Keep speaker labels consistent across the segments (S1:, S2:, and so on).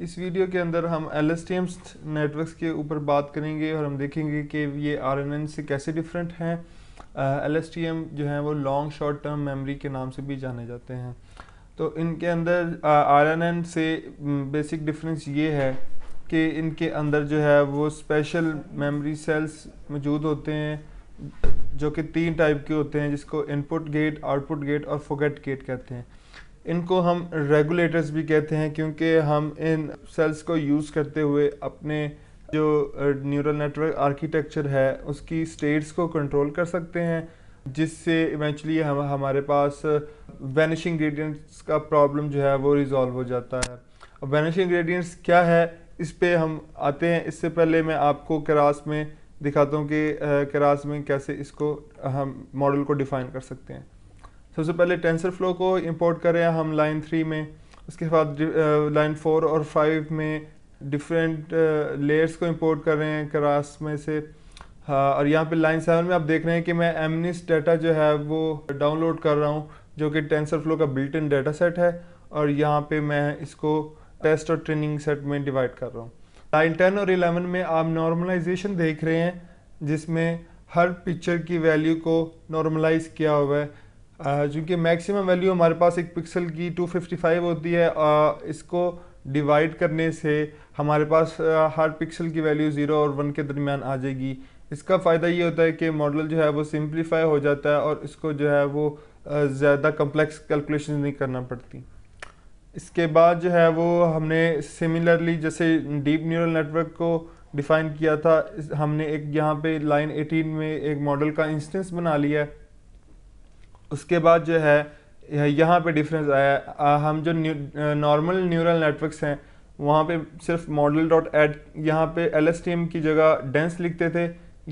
S1: इस वीडियो के अंदर हम एल एस नेटवर्क्स के ऊपर बात करेंगे और हम देखेंगे कि ये आर से कैसे डिफरेंट हैं एल एस जो है वो लॉन्ग शॉर्ट टर्म मेमोरी के नाम से भी जाने जाते हैं तो इनके अंदर आर से बेसिक डिफरेंस ये है कि इनके अंदर जो है वो स्पेशल मेमोरी सेल्स मौजूद होते हैं जो कि तीन टाइप के होते हैं जिसको इनपुट गेट आउटपुट गेट और फोगेट गेट कहते हैं इनको हम रेगुलेटर्स भी कहते हैं क्योंकि हम इन सेल्स को यूज़ करते हुए अपने जो न्यूरल नेटवर्क आर्किटेक्चर है उसकी स्टेट्स को कंट्रोल कर सकते हैं जिससे इवेंचुअली हम हमारे पास वैनिशिंग ग्रेडियंट्स का प्रॉब्लम जो है वो रिज़ॉल्व हो जाता है अब वैनिशिंग ग्रेडियंट्स क्या है इस पर हम आते हैं इससे पहले मैं आपको क्रास में दिखाता हूँ कि क्रास में कैसे इसको हम मॉडल को डिफाइन कर सकते हैं सबसे पहले टेंसर फ्लो को इंपोर्ट करें हम लाइन थ्री में उसके बाद लाइन फोर और फाइव में डिफरेंट लेयर्स को इंपोर्ट कर रहे हैं क्रास में से हाँ और यहाँ पे लाइन सेवन में आप देख रहे हैं कि मैं एमनिस डाटा जो है वो डाउनलोड कर रहा हूँ जो कि टेंसर फ्लो का बिल्ट इन डाटा सेट है और यहाँ पे मैं इसको टेस्ट और ट्रेनिंग सेट में डिवाइड कर रहा हूँ लाइन टेन और इलेवन में आप नॉर्मलाइजेशन देख रहे हैं जिसमें हर पिक्चर की वैल्यू को नॉर्मलाइज किया हुआ है चूँकि मैक्सिमम वैल्यू हमारे पास एक पिक्सल की 255 होती है आ, इसको डिवाइड करने से हमारे पास आ, हर पिक्सल की वैल्यू ज़ीरो और वन के दरमियान आ जाएगी इसका फ़ायदा ये होता है कि मॉडल जो है वो सिंप्लीफाई हो जाता है और इसको जो है वो ज़्यादा कम्प्लेक्स कैलकुलेशन नहीं करना पड़ती इसके बाद जो है वो हमने सिमिलरली जैसे डीप न्यूरल नेटवर्क को डिफाइन किया था हमने एक यहाँ पे लाइन 18 में एक मॉडल का इंस्टेंस बना लिया उसके बाद जो है यहाँ पे डिफरेंस आया हम जो नॉर्मल न्यूरल नेटवर्क्स हैं वहाँ पे सिर्फ मॉडल डॉट एड यहाँ पे एल की जगह डेंस लिखते थे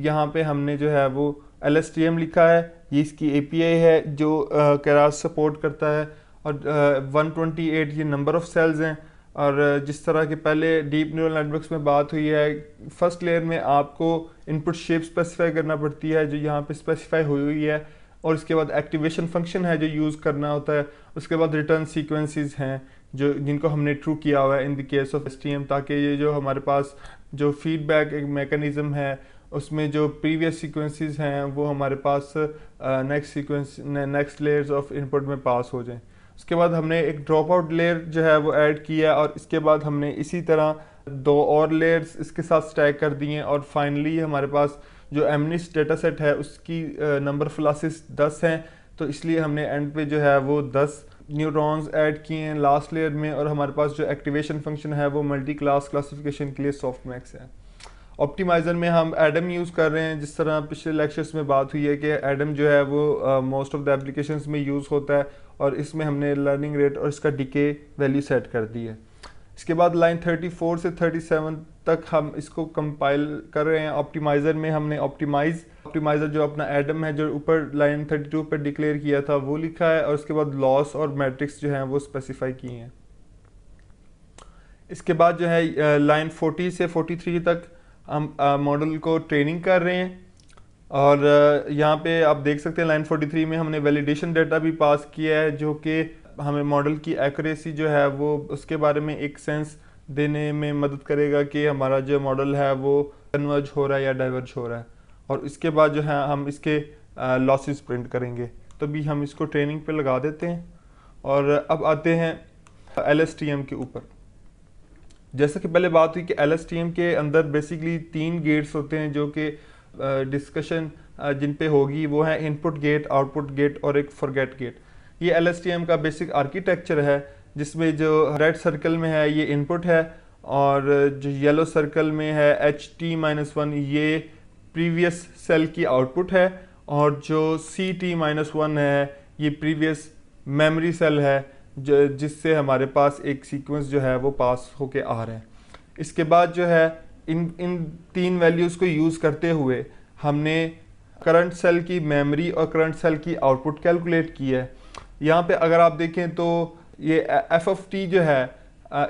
S1: यहाँ पे हमने जो है वो एल लिखा है ये इसकी ए है जो कैराज सपोर्ट करता है और वन ट्वेंटी एट ये नंबर ऑफ़ सेल्स हैं और जिस तरह के पहले डीप न्यूरल नेटवर्क्स में बात हुई है फर्स्ट लेयर में आपको इनपुट शेप स्पेसिफाई करना पड़ती है जो यहाँ पे स्पेसिफाई हुई हुई है और इसके बाद एक्टिवेशन फंक्शन है जो यूज़ करना होता है उसके बाद रिटर्न सीक्वेंसेस हैं जो जिनको हमने ट्रू किया हुआ है in the case of S ताकि ये जो हमारे पास जो फीडबैक एक मेकनिज़म है उसमें जो प्रीवियस सीक्वेंसेस हैं वो हमारे पास next sequence next layers of input में पास हो जाएँ उसके बाद हमने एक ड्रॉप आउट लेयर जो है वो ऐड किया और इसके बाद हमने इसी तरह दो और लेयर्स इसके साथ स्टैक कर दिए और फाइनली हमारे पास जो एमनिस डेटा सेट है उसकी नंबर फ्लासिस दस हैं तो इसलिए हमने एंड पे जो है वो दस न्यूरॉन्स ऐड किए हैं लास्ट लेयर में और हमारे पास जो एक्टिवेशन फंक्शन है वो मल्टी क्लास क्लासिफिकेशन के लिए सॉफ्ट मैक्स है ऑप्टिमाइज़र में हम एडम यूज़ कर रहे हैं जिस तरह पिछले लेक्चर्स में बात हुई है कि एडम जो है वो मोस्ट ऑफ द एप्लीकेशन में यूज़ होता है और इसमें हमने लर्निंग रेट और इसका डिके वैल्यू सेट कर दी है इसके बाद लाइन 34 से 37 तक हम इसको कंपाइल कर रहे हैं ऑप्टिमाइज़र में हमने ऑप्टिमाइज ऑप्टिमाइज़र जो अपना एडम है जो ऊपर लाइन 32 पर डिक्लेयर किया था वो लिखा है और उसके बाद लॉस और मैट्रिक्स जो हैं वो स्पेसिफाई किए हैं इसके बाद जो है लाइन uh, 40 से 43 तक हम मॉडल को ट्रेनिंग कर रहे हैं और यहाँ पे आप देख सकते हैं लाइन 43 में हमने वैलिडेशन डाटा भी पास किया है जो कि हमें मॉडल की एक्यूरेसी जो है वो उसके बारे में एक सेंस देने में मदद करेगा कि हमारा जो मॉडल है वो कन्वर्ज हो रहा है या डाइवर्ज हो रहा है और इसके बाद जो है हम इसके लॉसेस प्रिंट करेंगे तो भी हम इसको ट्रेनिंग पे लगा देते हैं और अब आते हैं एल के ऊपर जैसा कि पहले बात हुई कि एल के अंदर बेसिकली तीन गेट्स होते हैं जो कि डिस्कशन जिन पे होगी वो है इनपुट गेट आउटपुट गेट और एक फॉरगेट गेट ये एल का बेसिक आर्किटेक्चर है जिसमें जो रेड सर्कल में है ये इनपुट है और जो येलो सर्कल में है एच टी माइनस वन ये प्रीवियस सेल की आउटपुट है और जो सी टी माइनस वन है ये प्रीवियस मेमोरी सेल है जिससे हमारे पास एक सीक्वेंस जो है वो पास होके आ रहा है इसके बाद जो है इन इन तीन वैल्यूज़ को यूज़ करते हुए हमने करंट सेल की मेमोरी और करंट सेल की आउटपुट कैलकुलेट की है यहाँ पे अगर आप देखें तो ये एफ एफ टी जो है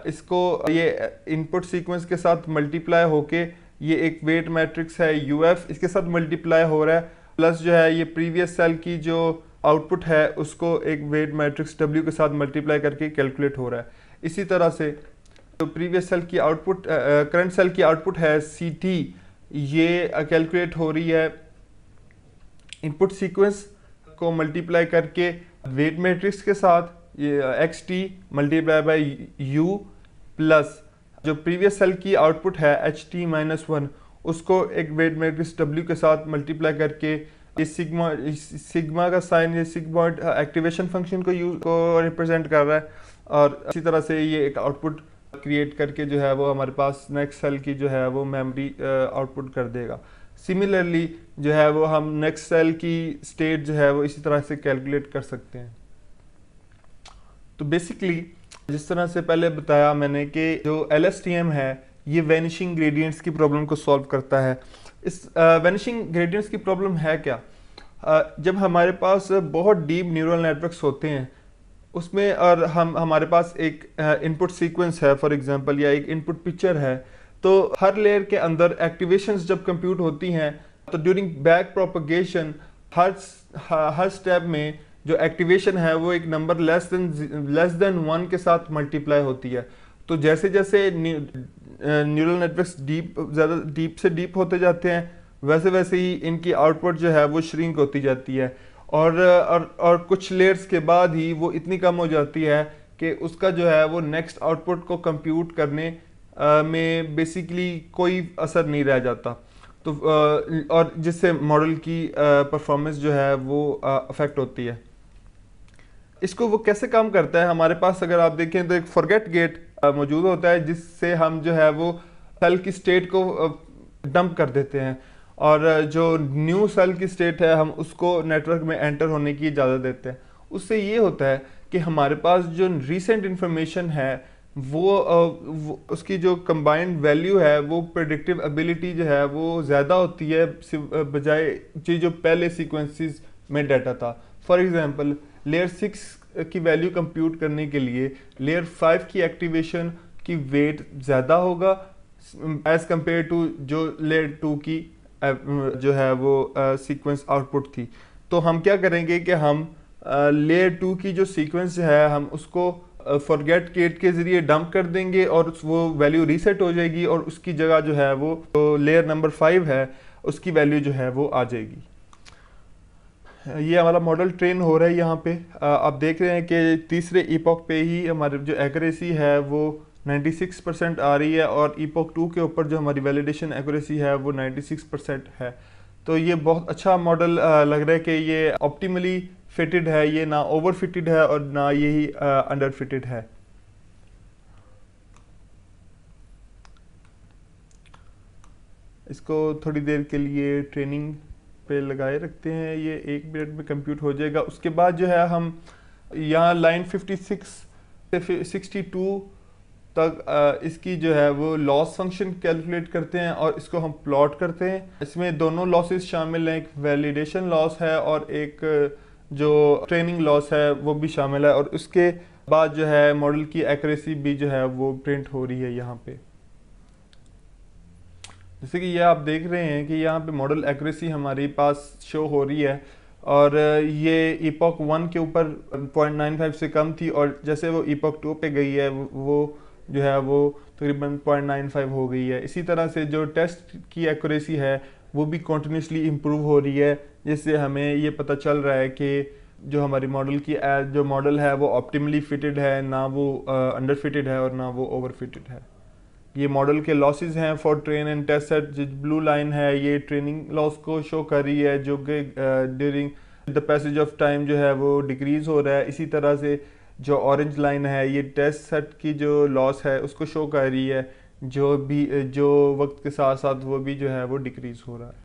S1: इसको ये इनपुट सीक्वेंस के साथ मल्टीप्लाई होके ये एक वेट मैट्रिक्स है यू एफ इसके साथ मल्टीप्लाई हो रहा है प्लस जो है ये प्रीवियस सेल की जो आउटपुट है उसको एक वेट मैट्रिक्स डब्ल्यू के साथ मल्टीप्लाई करके कैलकुलेट हो रहा है इसी तरह से जो तो प्रीवियस सेल की आउटपुट करंट सेल की आउटपुट है सी टी ये कैलकुलेट हो रही है इनपुट सीक्वेंस को मल्टीप्लाई करके वेट मैट्रिक्स के साथ ये X T multiply by U plus जो प्रीवियस सेल की आउटपुट है एच टी माइनस वन उसको एक वेट मैट्रिक्स डब्ल्यू के साथ मल्टीप्लाई करके इस सिग्मा इस सिग्मा का साइन ये सिग्मा एक्टिवेशन फंक्शन को यूज को रिप्रेजेंट कर रहा है और इसी तरह से ये एक आउटपुट क्रिएट करके जो है वो हमारे पास नेक्स्ट सेल की जो है वो मेमोरी आउटपुट कर देगा सिमिलरली जो है वो हम नेक्स्ट सेल की स्टेट जो है वो इसी तरह से कैलकुलेट कर सकते हैं तो बेसिकली जिस तरह से पहले बताया मैंने कि जो एल है ये वेनिशिंग ग्रेडियंट्स की प्रॉब्लम को सॉल्व करता है इस uh, ग्रेडियंट्स की प्रॉब्लम है क्या uh, जब हमारे पास बहुत डीप न्यूरल नेटवर्क्स होते हैं उसमें और हम हमारे पास एक इनपुट uh, सीक्वेंस है फॉर एग्जांपल या एक इनपुट पिक्चर है तो हर लेयर के अंदर एक्टिवेशंस जब कंप्यूट होती हैं तो ड्यूरिंग बैक प्रोपगेशन हर हर स्टेप में जो एक्टिवेशन है वो एक number less than less than one के साथ मल्टीप्लाई होती है तो जैसे जैसे न्यूरल नेटवर्क डीप ज़्यादा डीप से डीप होते जाते हैं वैसे वैसे ही इनकी आउटपुट जो है वो श्रिंक होती जाती है और और और कुछ लेयर्स के बाद ही वो इतनी कम हो जाती है कि उसका जो है वो नेक्स्ट आउटपुट को कंप्यूट करने आ, में बेसिकली कोई असर नहीं रह जाता तो आ, और जिससे मॉडल की परफॉर्मेंस जो है वो अफेक्ट होती है इसको वो कैसे काम करता है हमारे पास अगर आप देखें तो एक फॉरगेट गेट मौजूद होता है जिससे हम जो है वो सेल की स्टेट को डंप कर देते हैं और जो न्यू सेल की स्टेट है हम उसको नेटवर्क में एंटर होने की इजाज़त देते हैं उससे ये होता है कि हमारे पास जो रिसेंट इन्फॉर्मेशन है वो, वो उसकी जो कंबाइंड वैल्यू है वो प्रडिक्टिव एबिलिटी जो है वो ज़्यादा होती है बजाय जो पहले सीक्वेंसेस में डाटा था फॉर एग्जांपल लेयर सिक्स की वैल्यू कंप्यूट करने के लिए लेयर फाइव की एक्टिवेशन की वेट ज़्यादा होगा एज़ कम्पेयर टू जो लेयर टू की uh, जो है वो सीक्वेंस uh, आउटपुट थी तो हम क्या करेंगे कि हम लेयर uh, टू की जो सीक्वेंस है हम उसको फॉरगेट केट के ज़रिए डंप कर देंगे और वो वैल्यू रीसेट हो जाएगी और उसकी जगह जो है वो लेयर नंबर फाइव है उसकी वैल्यू जो है वो आ जाएगी ये हमारा मॉडल ट्रेन हो रहा है यहाँ पे आप देख रहे हैं कि तीसरे ईपॉक पे ही हमारे जो एक्यूरेसी है वो 96 परसेंट आ रही है और ईपॉक टू के ऊपर जो हमारी वैलिडेशन एक्यूरेसी है वो 96 परसेंट है तो ये बहुत अच्छा मॉडल लग रहा है कि ये ऑप्टिमली फिटेड है ये ना ओवर फिटेड है और ना यही अंडर फिटेड है इसको थोड़ी देर के लिए ट्रेनिंग पे लगाए रखते हैं ये एक मिनट में कंप्यूट हो जाएगा उसके बाद जो है हम यहाँ लाइन 56 से 62 तक इसकी जो है वो लॉस फंक्शन कैलकुलेट करते हैं और इसको हम प्लॉट करते हैं इसमें दोनों लॉसेस शामिल हैं एक वैलिडेशन लॉस है और एक जो ट्रेनिंग लॉस है वो भी शामिल है और उसके बाद जो है मॉडल की एक्यूरेसी भी जो है वो प्रिंट हो रही है यहाँ पे जैसे कि ये आप देख रहे हैं कि यहाँ पे मॉडल एक्यूरेसी हमारे पास शो हो रही है और ये ईपॉक वन के ऊपर 0.95 से कम थी और जैसे वो ईपॉक टू पे गई है वो जो है वो तकरीबन 0.95 हो गई है इसी तरह से जो टेस्ट की एक्यूरेसी है वो भी कॉन्टीन्यूसली इम्प्रूव हो रही है जिससे हमें ये पता चल रहा है कि जो हमारी मॉडल की जो मॉडल है वो ऑप्टिमली फिटेड है ना वो अंडर uh, फिटेड है और ना वो ओवर फिटेड है ये मॉडल के लॉसेज हैं for train and test set जो ब्लू लाइन है ये ट्रेनिंग लॉस को शो कर रही है जो कि during the passage of time जो है वो डिक्रीज़ हो रहा है इसी तरह से जो ऑरेंज लाइन है ये टेस्ट सेट की जो लॉस है उसको शो कर रही है जो भी जो वक्त के साथ साथ वो भी जो है वो डिक्रीज़ हो रहा है